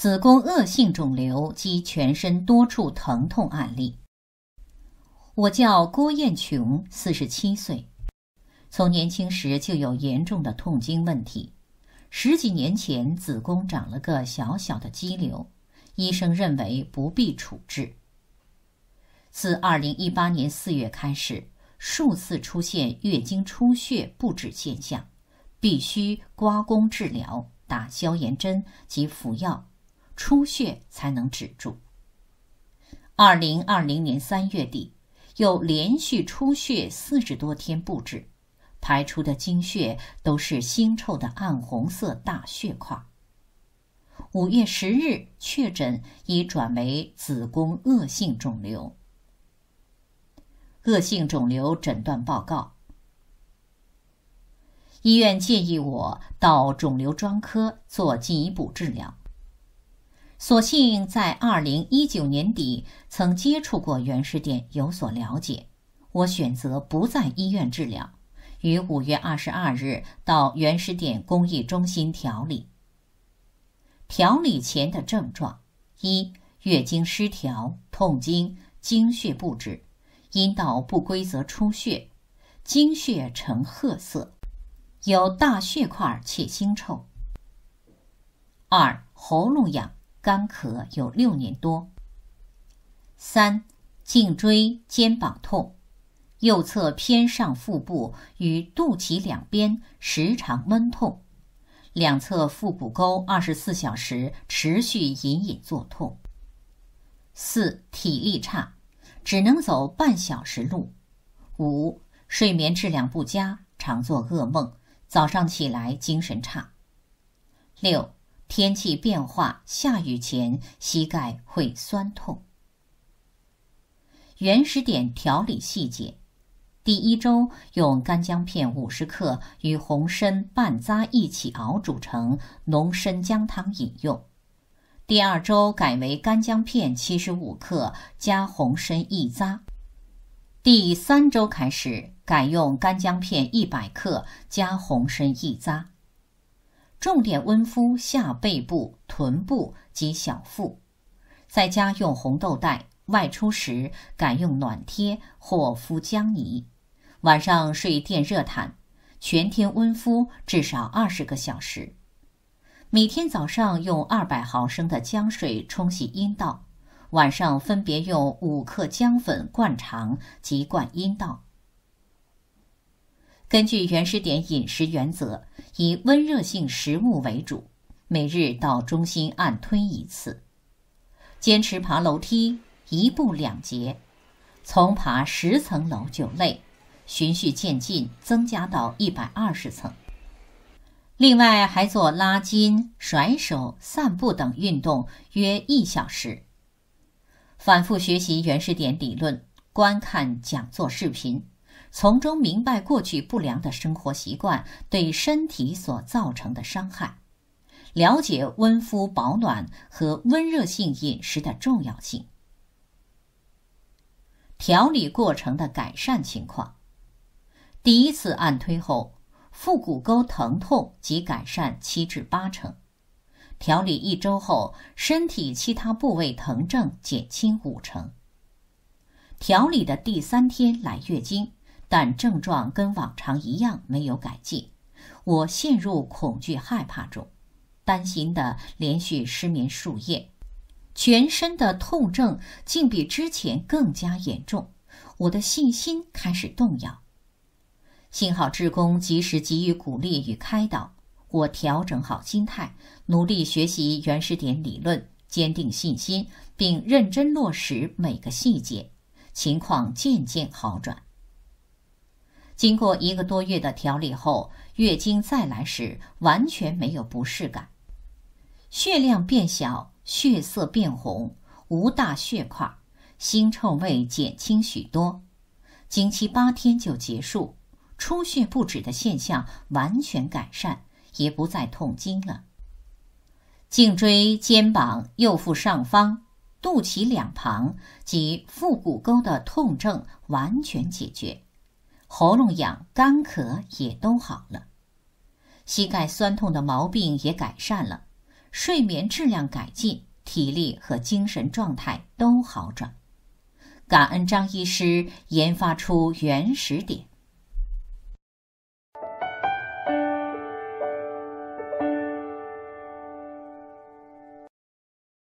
子宫恶性肿瘤及全身多处疼痛案例。我叫郭艳琼，四十七岁，从年轻时就有严重的痛经问题。十几年前，子宫长了个小小的肌瘤，医生认为不必处置。自二零一八年四月开始，数次出现月经出血不止现象，必须刮宫治疗、打消炎针及服药。出血才能止住。二零二零年三月底，又连续出血四十多天不止，排出的经血都是腥臭的暗红色大血块。五月十日确诊，已转为子宫恶性肿瘤。恶性肿瘤诊断报告。医院建议我到肿瘤专科做进一步治疗。所幸在二零一九年底曾接触过原始点有所了解。我选择不在医院治疗，于五月二十二日到原始点公益中心调理。调理前的症状：一、月经失调、痛经、经血不止、阴道不规则出血、经血呈褐色，有大血块且腥臭；二、喉咙痒。干咳有六年多。三、颈椎、肩膀痛，右侧偏上腹部与肚脐两边时常闷痛，两侧腹股沟二十四小时持续隐隐作痛。四、体力差，只能走半小时路。五、睡眠质量不佳，常做噩梦，早上起来精神差。六。天气变化，下雨前膝盖会酸痛。原始点调理细节：第一周用干姜片五十克与红参半扎一起熬煮成浓参姜汤饮用；第二周改为干姜片七十五克加红参一扎；第三周开始改用干姜片一百克加红参一扎。重点温敷下背部、臀部及小腹，在家用红豆袋，外出时改用暖贴或敷姜泥，晚上睡电热毯，全天温敷至少二十个小时。每天早上用二百毫升的姜水冲洗阴道，晚上分别用五克姜粉灌肠及灌阴道。根据原始点饮食原则，以温热性食物为主，每日到中心按推一次。坚持爬楼梯，一步两节，从爬十层楼就累，循序渐进增加到一百二十层。另外还做拉筋、甩手、散步等运动约一小时。反复学习原始点理论，观看讲座视频。从中明白过去不良的生活习惯对身体所造成的伤害，了解温敷保暖和温热性饮食的重要性。调理过程的改善情况：第一次按推后，腹股沟疼痛及改善七至八成；调理一周后，身体其他部位疼症减轻五成。调理的第三天来月经。但症状跟往常一样没有改进，我陷入恐惧害怕中，担心的连续失眠数夜，全身的痛症竟比之前更加严重，我的信心开始动摇。幸好志工及时给予鼓励与开导，我调整好心态，努力学习原始点理论，坚定信心，并认真落实每个细节，情况渐渐好转。经过一个多月的调理后，月经再来时完全没有不适感，血量变小，血色变红，无大血块，腥臭味减轻许多，经期八天就结束，出血不止的现象完全改善，也不再痛经了。颈椎、肩膀、右腹上方、肚脐两旁及腹股沟的痛症完全解决。喉咙痒、干咳也都好了，膝盖酸痛的毛病也改善了，睡眠质量改进，体力和精神状态都好转。感恩张医师研发出原始点。